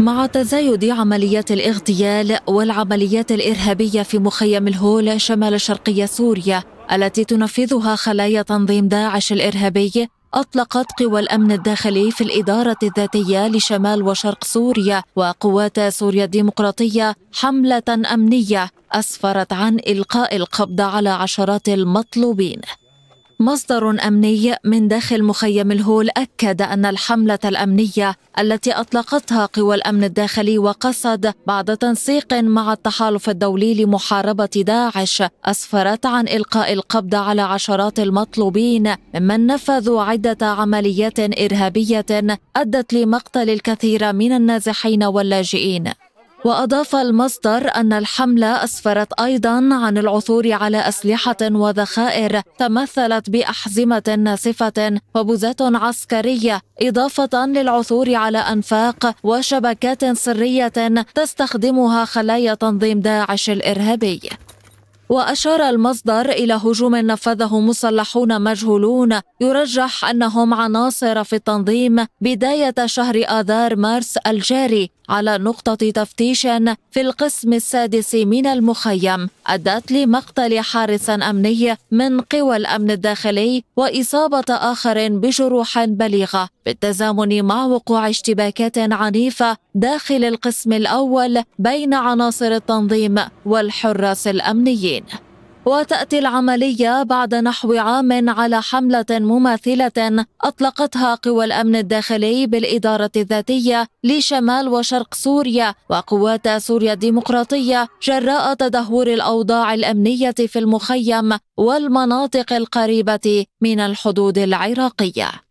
مع تزايد عمليات الاغتيال والعمليات الارهابيه في مخيم الهول شمال شرقي سوريا التي تنفذها خلايا تنظيم داعش الارهابي أطلقت قوى الأمن الداخلي في الإدارة الذاتية لشمال وشرق سوريا وقوات سوريا الديمقراطية حملة أمنية أسفرت عن إلقاء القبض على عشرات المطلوبين مصدر امني من داخل مخيم الهول اكد ان الحمله الامنيه التي اطلقتها قوى الامن الداخلي وقصد بعد تنسيق مع التحالف الدولي لمحاربه داعش اسفرت عن القاء القبض على عشرات المطلوبين ممن نفذوا عده عمليات ارهابيه ادت لمقتل الكثير من النازحين واللاجئين وأضاف المصدر أن الحملة أسفرت أيضا عن العثور على أسلحة وذخائر تمثلت بأحزمة ناسفة وبوزات عسكرية إضافة للعثور على أنفاق وشبكات سرية تستخدمها خلايا تنظيم داعش الإرهابي وأشار المصدر إلى هجوم نفذه مسلحون مجهولون يرجح أنهم عناصر في التنظيم بداية شهر آذار مارس الجاري على نقطة تفتيش في القسم السادس من المخيم أدت لمقتل حارس أمني من قوى الأمن الداخلي وإصابة آخر بجروح بليغة بالتزامن مع وقوع اشتباكات عنيفة داخل القسم الأول بين عناصر التنظيم والحراس الأمنيين وتأتي العملية بعد نحو عام على حملة مماثلة أطلقتها قوى الأمن الداخلي بالإدارة الذاتية لشمال وشرق سوريا وقوات سوريا الديمقراطية جراء تدهور الأوضاع الأمنية في المخيم والمناطق القريبة من الحدود العراقية.